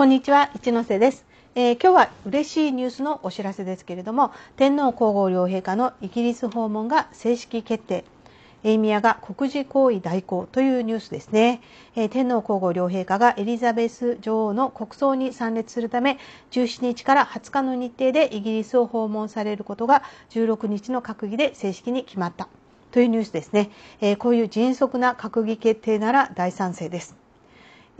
こんにちは一ノ瀬です、えー、今日は嬉しいニュースのお知らせですけれども天皇皇后両陛下のイギリス訪問が正式決定エイミアが国事行為代行というニュースですね、えー、天皇皇后両陛下がエリザベス女王の国葬に参列するため17日から20日の日程でイギリスを訪問されることが16日の閣議で正式に決まったというニュースですね、えー、こういう迅速な閣議決定なら大賛成です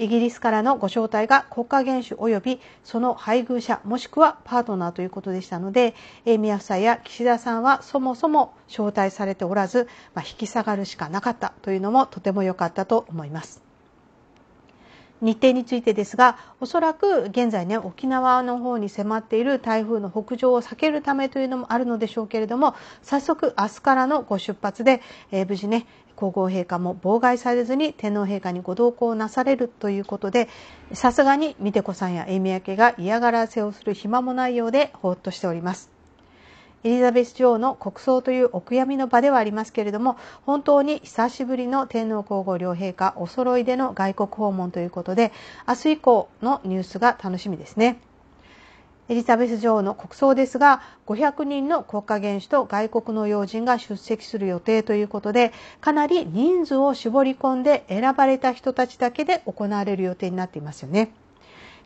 イギリスからのご招待が国家元首及びその配偶者もしくはパートナーということでしたので、え宮夫妻や岸田さんはそもそも招待されておらず、まあ、引き下がるしかなかったというのもとても良かったと思います。日程についてですがおそらく現在ね沖縄の方に迫っている台風の北上を避けるためというのもあるのでしょうけれども早速明日からのご出発で、えー、無事ね皇后陛下も妨害されずに天皇陛下にご同行なされるということでさすがに美手子さんや英宮家が嫌がらせをする暇もないようでほっとしております。エリザベス女王の国葬というお悔やみの場ではありますけれども本当に久しぶりの天皇皇后両陛下お揃いでの外国訪問ということで明日以降のニュースが楽しみですね。エリザベス女王の国葬ですが500人の国家元首と外国の要人が出席する予定ということでかなり人数を絞り込んで選ばれた人たちだけで行われる予定になっていますよね。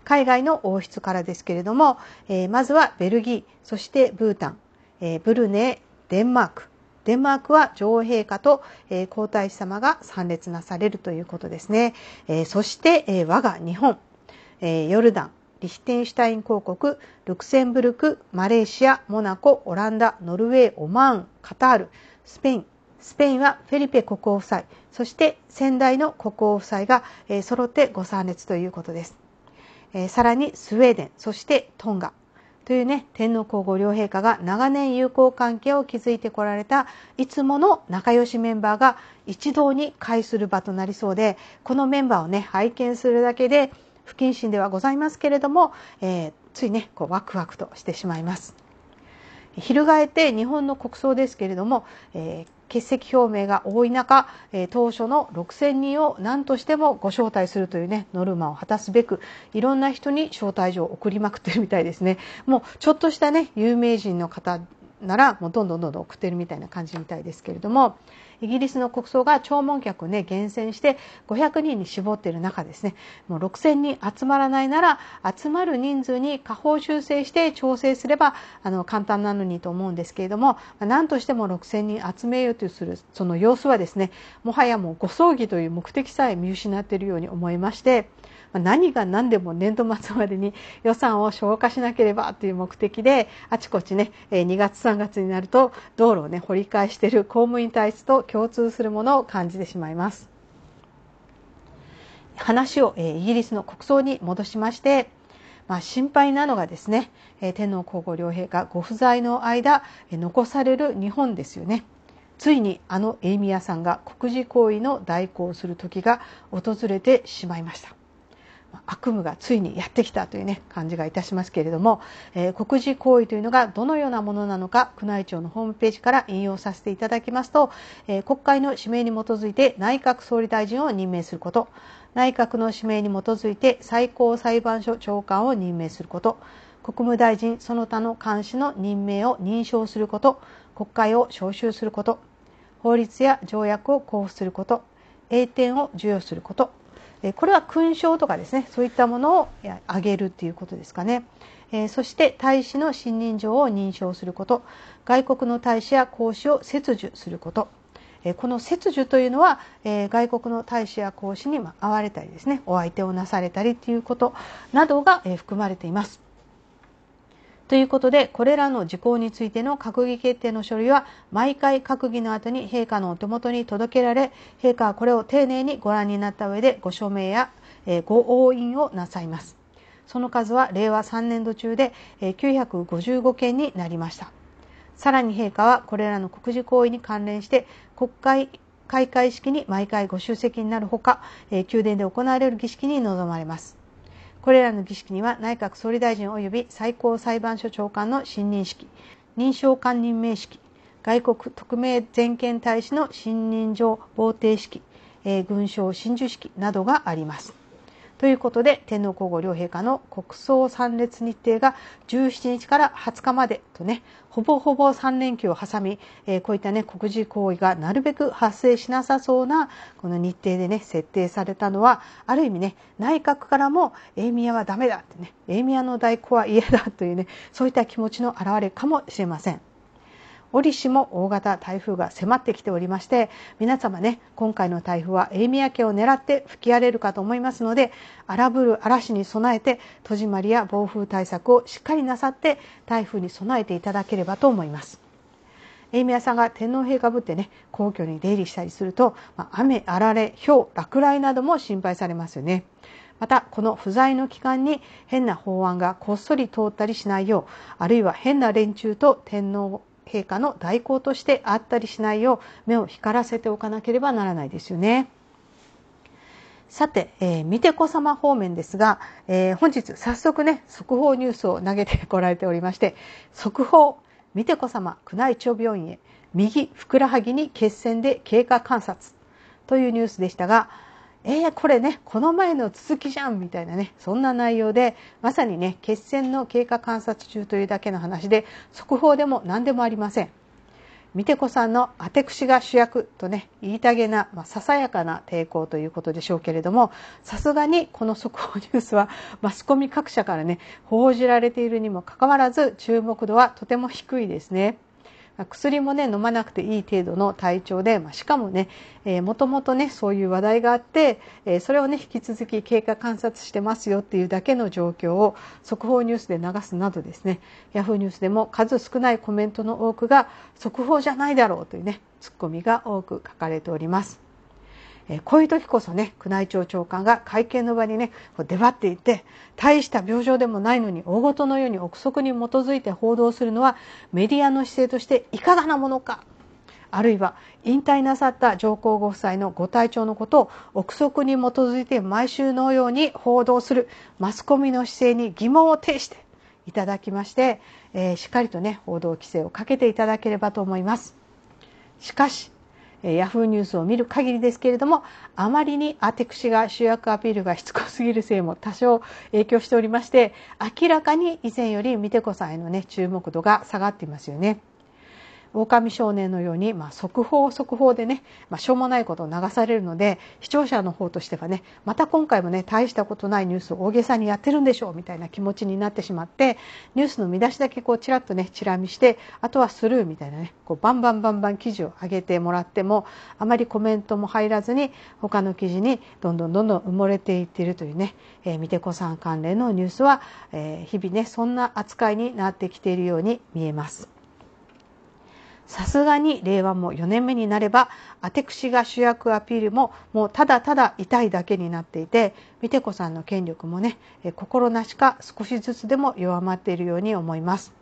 海外の王室からですけれども、えー、まずはベルギーそしてブータン、えー、ブルネーデンマークデンマークは女王陛下と、皇太子様が参列なされるということですね、そして、我が日本、ヨルダンリヒテンシュタイン公国ルクセンブルクマレーシアモナコオランダノルウェーオマーンカタールスペインスペインはフェリペ国王夫妻そして先代の国王夫妻が揃ってご参列ということです。さらにスウェーデンそしてトンガというね天皇皇后両陛下が長年友好関係を築いてこられたいつもの仲良しメンバーが一堂に会する場となりそうでこのメンバーをね拝見するだけで不謹慎ではございますけれども、えー、ついねこうワクワクとしてしまいます。翻って日本の国葬ですけれども、えー、欠席表明が多い中、えー、当初の6000人を何としてもご招待するというねノルマを果たすべくいろんな人に招待状を送りまくってるみたいですねもうちょっとしたね有名人の方ならもうどんどんどんどん送ってるみたいな感じみたいですけれども、イギリスの国葬が弔問客を、ね、厳選して500人に絞っている中ですねもう6000人集まらないなら集まる人数に下方修正して調整すればあの簡単なのにと思うんですけれども何としても6000人集めようとするその様子はですねもはやもうご葬儀という目的さえ見失っているように思いまして何が何でも年度末までに予算を消化しなければという目的であちこちね2月3月になると道路をね掘り返している公務員体質と共通するものを感じてしまいます。話をイギリスの国葬に戻しまして、まあ、心配なのがですね、天皇皇后両陛下ご不在の間、残される日本ですよね。ついにあのエイミヤさんが国事行為の代行をする時が訪れてしまいました。悪夢がついにやってきたというね感じがいたしますけれども、えー、告示行為というのがどのようなものなのか宮内庁のホームページから引用させていただきますと、えー、国会の指名に基づいて内閣総理大臣を任命すること内閣の指名に基づいて最高裁判所長官を任命すること国務大臣その他の監視の任命を認証すること国会を招集すること法律や条約を交付すること栄典を授与することこれは勲章とかですねそういったものをあげるということですかね。そして大使の信任状を認証すること外国の大使や公使を切除することこの切除というのは外国の大使や公使に会われたりですねお相手をなされたりということなどが含まれています。ということで、これらの事項についての閣議決定の書類は、毎回閣議の後に陛下のお手元に届けられ、陛下はこれを丁寧にご覧になった上で、ご署名や、えご応印をなさいます。その数は令和3年度中で、え955件になりました。さらに陛下はこれらの国事行為に関連して国会開会式に毎回ご出席になるほか、え宮殿で行われる儀式に臨まれます。これらの儀式には内閣総理大臣及び最高裁判所長官の信任式認証官任命式外国特命全権大使の信任状捧呈式、えー、軍章親授式などがあります。ということで、天皇皇后両陛下の国葬参列日程が17日から20日までとね、ほぼほぼ3連休を挟み、えー、こういったね、国事行為がなるべく発生しなさそうな、この日程でね、設定されたのは、ある意味ね、内閣からも、エミアはダメだってね、ミアの代行は嫌だというね、そういった気持ちの表れかもしれません。折しも大型台風が迫ってきておりまして皆様ね今回の台風は英宮家を狙って吹き荒れるかと思いますので荒ぶる嵐に備えて戸締まりや暴風対策をしっかりなさって台風に備えていただければと思います。英宮さんが天皇陛下ぶってね皇居に出入りしたりすると、まあ、雨あられ氷落雷なども心配されますよねまたこの不在の期間に変な法案がこっそり通ったりしないようあるいは変な連中と天皇陛下の代行としてあったりしないよう目を光らせておかなければならないですよね。さて、見て子様方面ですが、えー、本日早速ね、速報ニュースを投げてこられておりまして、速報、見て子様、宮内庁病院へ、右ふくらはぎに血栓で経過観察というニュースでしたが、えー、これね、この前の続きじゃんみたいなね、そんな内容で、まさにね、決戦の経過観察中というだけの話で、速報でも何でもありません。みて子さんの「あてくしが主役」とね言いたげな、まあ、ささやかな抵抗ということでしょうけれどもさすがにこの速報ニュースはマスコミ各社からね報じられているにもかかわらず注目度はとても低いですね。薬もね飲まなくていい程度の体調で、まあ、しかもね、えー、もともとねそういう話題があって、えー、それをね引き続き経過観察してますよっていうだけの状況を速報ニュースで流すなどですね yahoo！! ニュースでも数少ないコメントの多くが速報じゃないだろうというねツッコミが多く書かれております。えこういう時こそね、宮内庁長官が会見の場にね、出張っていて、大した病状でもないのに、大事のように憶測に基づいて報道するのは、メディアの姿勢としていかがなものか。あるいは引退なさった上皇ご夫妻のご体調のことを憶測に基づいて毎週のように報道するマスコミの姿勢に疑問を呈していただきまして、えー、しっかりとね報道規制をかけていただければと思います。しかしヤフーニュースを見る限りですけれどもあまりにアテクシが主役アピールがしつこすぎるせいも多少影響しておりまして明らかに以前よりミテコさんへの、ね、注目度が下がっていますよね。狼少年のように、まあ、速報速報でね、まあ、しょうもないことを流されるので視聴者の方としてはねまた今回もね大したことないニュースを大げさにやってるんでしょうみたいな気持ちになってしまってニュースの見出しだけこうちらっとねチラ見してあとはスルーみたいなねこうバンバンバンバン記事を上げてもらってもあまりコメントも入らずに他の記事にどんどんどんどん埋もれていっているというね、えー、見てこさん関連のニュースは、えー、日々ねそんな扱いになってきているように見えます。さすがに令和も4年目になればあてくしが主役アピールももうただただ痛いだけになっていてみて子さんの権力もね心なしか少しずつでも弱まっているように思います。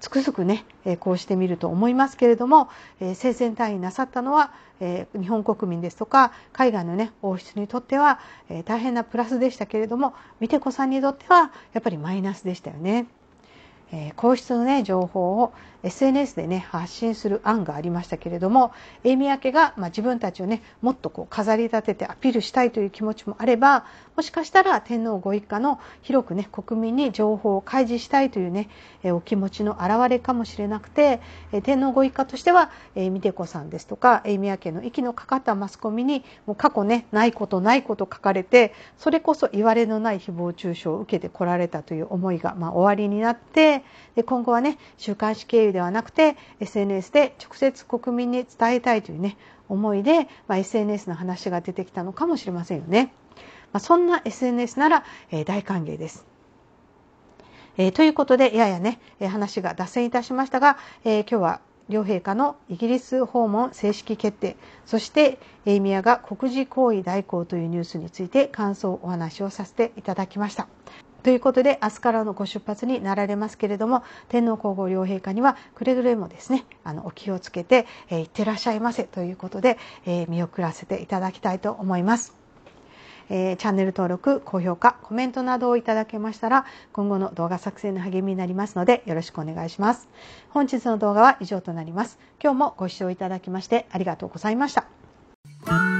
つくづくねこうしてみると思いますけれども生前退位なさったのは日本国民ですとか海外のね王室にとっては大変なプラスでしたけれどもみて子さんにとってはやっぱりマイナスでしたよね。皇室のね情報を SNS でね発信する案がありましたけれどもエイミア家が、まあ、自分たちをねもっとこう飾り立ててアピールしたいという気持ちもあればもしかしたら天皇ご一家の広くね国民に情報を開示したいというねお気持ちの表れかもしれなくて天皇ご一家としては美で子さんですとかエイミア家の息のかかったマスコミにもう過去ねないことないこと書かれてそれこそいわれのない誹謗中傷を受けてこられたという思いが、まあ、終わりになってで今後はね週刊誌経由リーではなくて SNS で直接国民に伝えたいというね思いで、まあ、SNS の話が出てきたのかもしれませんよね。まあ、そんな SNS なら、えー、大歓迎です。えー、ということでややね話が脱線いたしましたが、えー、今日は両陛下のイギリス訪問正式決定そしてエイミアが国事行為代行というニュースについて感想をお話をさせていただきました。ということで明日からのご出発になられますけれども天皇皇后両陛下にはくれぐれもですねあのお気をつけて、えー、行ってらっしゃいませということで、えー、見送らせていただきたいと思います。えー、チャンネル登録、高評価、コメントなどをいただけましたら、今後の動画作成の励みになりますので、よろしくお願いします。本日の動画は以上となります。今日もご視聴いただきましてありがとうございました。